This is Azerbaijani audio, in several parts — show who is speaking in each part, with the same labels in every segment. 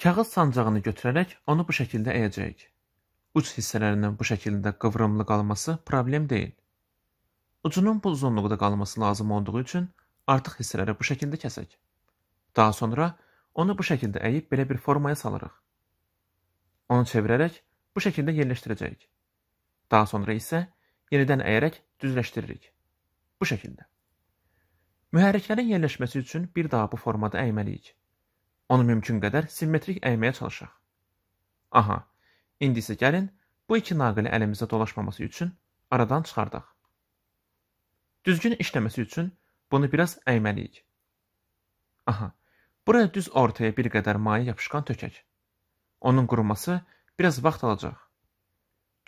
Speaker 1: Kağız sancağını götürərək onu bu şəkildə əyəcəyik. Uc hissələrinin bu şəkildə qıvrımlı qalması problem deyil. Ucunun bu uzunluqda qalması lazım olduğu üçün artıq hissələri bu şəkildə kəsək. Daha sonra onu bu şəkildə əyib belə bir formaya salırıq. Onu çevirərək bu şəkildə yerləşdirəcəyik. Daha sonra isə yenidən əyərək düzləşdiririk. Bu şəkildə. Mühərriklərin yerləşməsi üçün bir daha bu formada əyməliyik. Onu mümkün qədər simmetrik əyməyə çalışaq. Aha, indi isə gəlin bu iki naqili əlimizdə dolaşmaması üçün aradan çıxardaq. Düzgün işləməsi üçün bunu biraz əyməliyik. Aha, buraya düz ortaya bir qədər maye yapışqan tökək. Onun quruması biraz vaxt alacaq.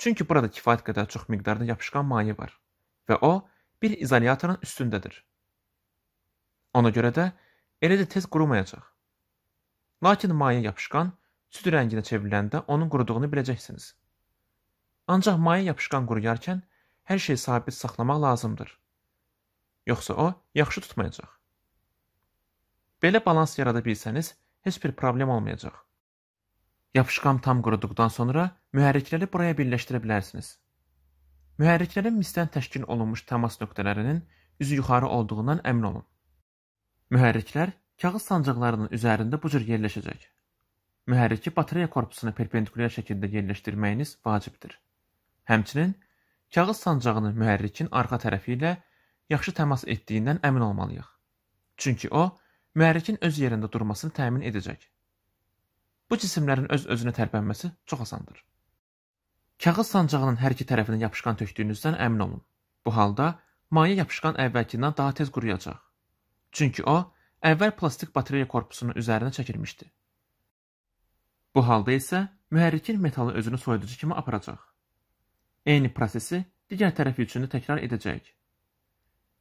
Speaker 1: Çünki burada kifayət qədər çox miqdarda yapışqan maye var və o bir izolyatorun üstündədir. Ona görə də elə də tez qurumayacaq. Lakin maye yapışqan süd rənginə çevriləndə onun quruduğunu biləcəksiniz. Ancaq maye yapışqan quruyarkən hər şey sabit saxlamaq lazımdır. Yoxsa o yaxşı tutmayacaq. Belə balans yarada bilsəniz, heç bir problem olmayacaq. Yapışqan tam quruduqdan sonra mühərrikləri buraya birləşdirə bilərsiniz. Mühərriklərin misdən təşkil olunmuş təmas nöqtələrinin üzü yuxarı olduğundan əmin olun. Mühərriklər Kağız sancaqlarının üzərində bu cür yerləşəcək. Mühərriki batareya korpusuna perpendikulyar şəkildə yerləşdirməyiniz vacibdir. Həmçinin kağız sancağını mühərrikin arxa tərəfi ilə yaxşı təmas etdiyindən əmin olmalıyıq. Çünki o, mühərrikin öz yerində durmasını təmin edəcək. Bu cisimlərin öz-özünə tərpənməsi çox asandır. Kağız sancağının hər iki tərəfinə yapışqan tökdüyünüzdən əmin olun. Bu halda maye yapışqan əvvəlkindən daha tez quruyacaq. Çünki o, əvvəl plastik batareya korpusunun üzərinə çəkilmişdi. Bu halda isə mühərrikin metalı özünü soyuducu kimi aparacaq. Eyni prosesi digər tərəfi üçün də təkrar edəcək.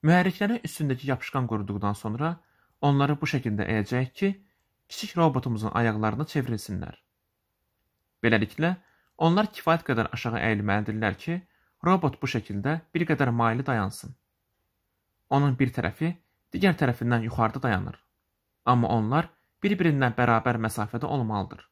Speaker 1: Mühərriklərin üstündəki yapışqan quruduqdan sonra onları bu şəkildə əyəcək ki, kiçik robotumuzun ayaqlarına çevrilsinlər. Beləliklə, onlar kifayət qədər aşağı əyilməlidirlər ki, robot bu şəkildə bir qədər maili dayansın. Onun bir tərəfi digər tərəfindən yuxarıda dayanır, amma onlar bir-birindən bərabər məsafədə olmalıdır.